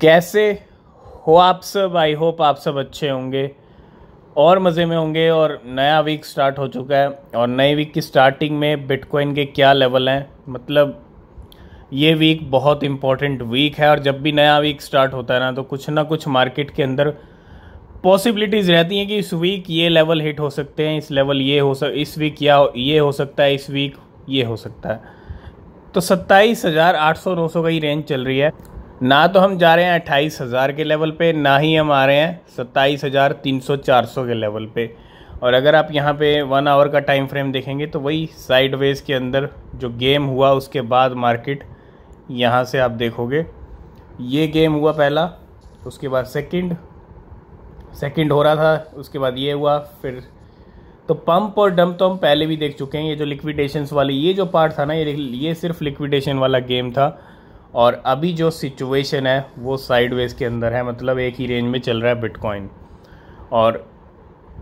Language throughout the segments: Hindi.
कैसे हो आप सब आई होप आप सब अच्छे होंगे और मज़े में होंगे और नया वीक स्टार्ट हो चुका है और नए वीक की स्टार्टिंग में बिटकॉइन के क्या लेवल हैं मतलब ये वीक बहुत इम्पॉर्टेंट वीक है और जब भी नया वीक स्टार्ट होता है ना तो कुछ ना कुछ मार्केट के अंदर पॉसिबिलिटीज़ रहती हैं कि इस वीक ये लेवल हिट हो सकते हैं इस लेवल ये हो सक इस वीक या ये हो सकता है इस वीक ये हो सकता है तो सत्ताईस हज़ार आठ सौ नौ सौ का ही रेंज चल रही है ना तो हम जा रहे हैं अट्ठाईस हज़ार के लेवल पे ना ही हम आ रहे हैं सत्ताईस हज़ार तीन सौ चार सौ के लेवल पे और अगर आप यहाँ पे वन आवर का टाइम फ्रेम देखेंगे तो वही साइड वेज के अंदर जो गेम हुआ उसके बाद मार्केट यहाँ से आप देखोगे ये गेम हुआ पहला उसके बाद सेकंड सेकंड हो रहा था उसके बाद ये हुआ फिर तो पंप और डंप तो हम पहले भी देख चुके हैं ये जो लिक्विडेशंस वाली ये जो पार्ट था ना ये ये सिर्फ लिक्विडेशन वाला गेम था और अभी जो सिचुएशन है वो साइडवेज के अंदर है मतलब एक ही रेंज में चल रहा है बिटकॉइन और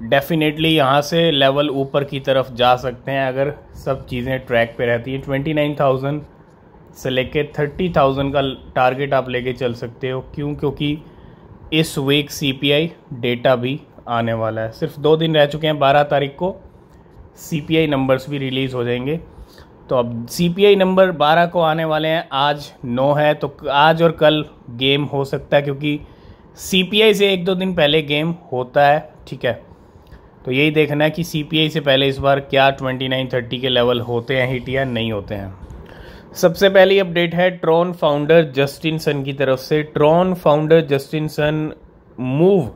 डेफिनेटली यहाँ से लेवल ऊपर की तरफ जा सकते हैं अगर सब चीज़ें ट्रैक पे रहती हैं ट्वेंटी नाइन थाउजेंड से लेके थर्टी थाउजेंड का टारगेट आप लेके चल सकते हो क्यों क्योंकि इस वीक सीपीआई डेटा भी आने वाला है सिर्फ दो दिन रह चुके हैं बारह तारीख को सीपीआई नंबर्स भी रिलीज़ हो जाएंगे तो अब सीपीआई नंबर 12 को आने वाले हैं आज 9 है तो आज और कल गेम हो सकता है क्योंकि सीपीआई से एक दो दिन पहले गेम होता है ठीक है तो यही देखना है कि सीपीआई से पहले इस बार क्या थर्टी के लेवल होते हैं हिट या नहीं होते हैं सबसे पहली अपडेट है ट्रॉन फाउंडर जस्टिन सन की तरफ से Tron founder Justin Sun move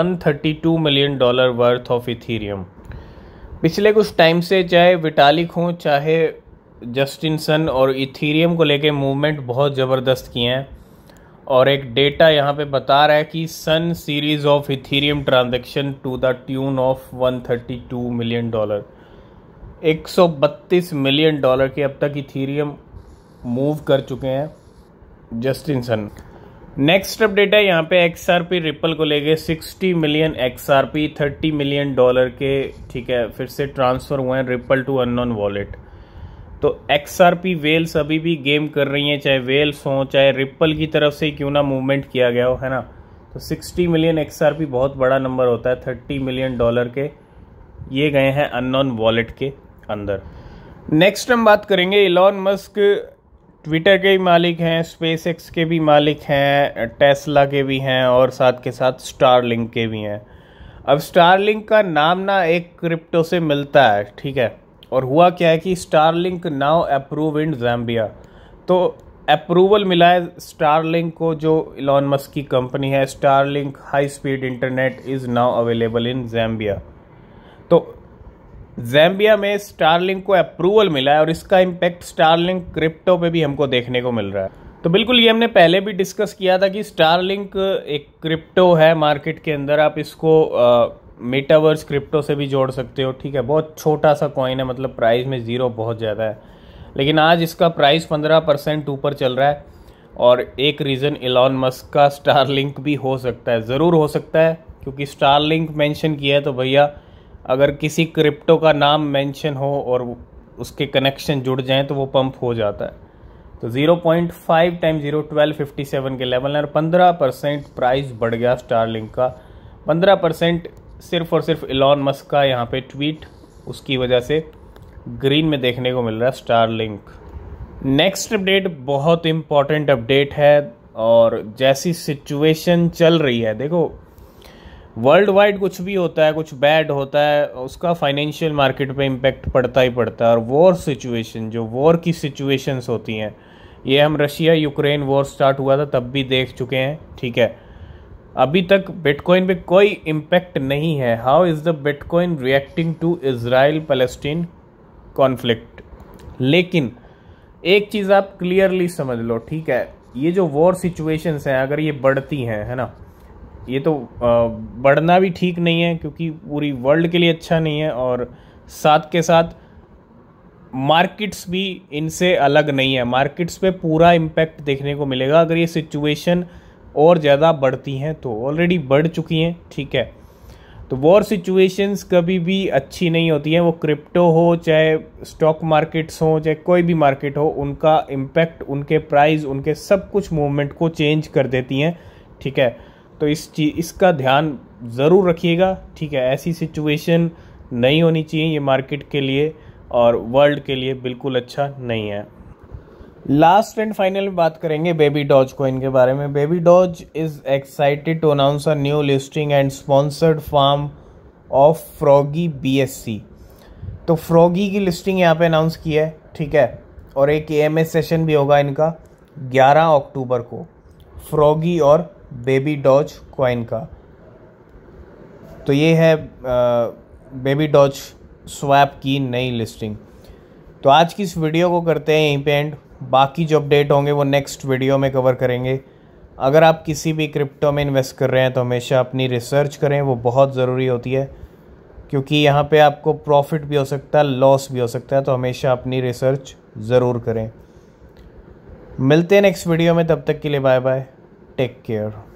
132 million dollar worth of ethereum पिछले कुछ टाइम से चाहे विटालिक हों चाहे जस्टिनसन और इथीरियम को लेके मूवमेंट बहुत ज़बरदस्त किए हैं और एक डेटा यहाँ पे बता रहा है कि Sun series of ethereum transaction to the tune of 132 million dollar 132 million dollar के अब तक इथीरियम मूव कर चुके हैं जस्टिनसन नेक्स्ट अपडेट है यहाँ पे एक्स आर पी रिपल को लेके 60 million X R P thirty million dollar के ठीक है फिर से ट्रांसफ़र हुए हैं रिपल टू अननोन वॉलेट तो एक्स आर पी वेल्स अभी भी गेम कर रही हैं चाहे वेल्स हों चाहे रिप्पल की तरफ से क्यों ना मूवमेंट किया गया हो है ना तो 60 मिलियन एक्स आर पी बहुत बड़ा नंबर होता है 30 मिलियन डॉलर के ये गए हैं अननोन वॉलेट के अंदर नेक्स्ट हम बात करेंगे इलॉन मस्क ट्विटर के भी मालिक हैं स्पेस एक्स के भी मालिक हैं टेस्ला के भी हैं और साथ के साथ स्टार के भी हैं अब स्टारलिंक का नाम ना एक क्रिप्टो से मिलता है ठीक है और हुआ क्या है कि Starlink now approve in Zambia तो अप्रूवल मिला है स्टारलिंक को जो इलॉन मस्क की कंपनी है Starlink high speed internet is now available in Zambia तो जैम्बिया में स्टारलिंक को अप्रूवल मिला है और इसका इम्पैक्ट स्टारलिंक क्रिप्टो पे भी हमको देखने को मिल रहा है तो बिल्कुल ये हमने पहले भी डिस्कस किया था कि स्टारलिंक एक क्रिप्टो है मार्केट के अंदर आप इसको मेटावर्स क्रिप्टो से भी जोड़ सकते हो ठीक है बहुत छोटा सा कॉइन है मतलब प्राइस में ज़ीरो बहुत ज़्यादा है लेकिन आज इसका प्राइस पंद्रह परसेंट ऊपर चल रहा है और एक रीज़न एलॉन मस्क का स्टार लिंक भी हो सकता है ज़रूर हो सकता है क्योंकि स्टार लिंक मैंशन किया है तो भैया अगर किसी क्रिप्टो का नाम मेंशन हो और उसके कनेक्शन जुड़ जाएँ तो वो पंप हो जाता है तो 0.5 point five time zero twelve fifty seven के लेवल और पंद्रह परसेंट प्राइस बढ़ गया स्टारलिंक का पंद्रह परसेंट सिर्फ और सिर्फ इलॉन मस्क का यहाँ पे ट्वीट उसकी वजह से ग्रीन में देखने को मिल रहा है स्टार लिंक नेक्स्ट अपडेट बहुत इम्पॉर्टेंट अपडेट है और जैसी सिचुएशन चल रही है देखो वर्ल्ड वाइड कुछ भी होता है कुछ बैड होता है उसका फाइनेंशियल मार्केट पे इम्पेक्ट पड़ता ही पड़ता है और वॉर सिचुएशन जो वॉर की सिचुएशंस होती हैं ये हम रशिया यूक्रेन वॉर स्टार्ट हुआ था तब भी देख चुके हैं ठीक है अभी तक बिटकॉइन पे कोई इम्पैक्ट नहीं है how is the bitcoin reacting to Israel Palestine conflict लेकिन एक चीज़ आप क्लियरली समझ लो ठीक है ये जो वॉर सिचुएशंस हैं अगर ये बढ़ती हैं है ना ये तो बढ़ना भी ठीक नहीं है क्योंकि पूरी वर्ल्ड के लिए अच्छा नहीं है और साथ के साथ मार्केट्स भी इनसे अलग नहीं है मार्केट्स पे पूरा इम्पैक्ट देखने को मिलेगा अगर ये सिचुएशन और ज़्यादा बढ़ती हैं तो ऑलरेडी बढ़ चुकी हैं ठीक है तो वॉर सिचुएशंस कभी भी अच्छी नहीं होती हैं वो क्रिप्टो हो चाहे स्टॉक मार्केट्स हो चाहे कोई भी मार्केट हो उनका इम्पैक्ट उनके प्राइस उनके सब कुछ मूवमेंट को चेंज कर देती हैं ठीक है तो इस चीज इसका ध्यान ज़रूर रखिएगा ठीक है ऐसी सिचुएशन नहीं होनी चाहिए ये मार्केट के लिए और वर्ल्ड के लिए बिल्कुल अच्छा नहीं है लास्ट एंड फाइनल में बात करेंगे बेबी डॉज कॉइन के बारे में Baby Doge is excited to announce a new listing and sponsored farm of Froggy BSC तो फ्रॉगी की लिस्टिंग यहाँ पे अनाउंस की है ठीक है और एक ए सेशन भी होगा इनका 11 अक्टूबर को फ्रॉगी और बेबी डॉज कॉइन का तो ये है बेबी डॉज स्वैप की नई लिस्टिंग तो आज की इस वीडियो को करते हैं यहीं पे एंड बाकी जो अपडेट होंगे वो नेक्स्ट वीडियो में कवर करेंगे अगर आप किसी भी क्रिप्टो में इन्वेस्ट कर रहे हैं तो हमेशा अपनी रिसर्च करें वो बहुत ज़रूरी होती है क्योंकि यहाँ पे आपको प्रॉफिट भी हो सकता है लॉस भी हो सकता है तो हमेशा अपनी रिसर्च ज़रूर करें मिलते हैं नेक्स्ट वीडियो में तब तक के लिए बाय बाय टेक केयर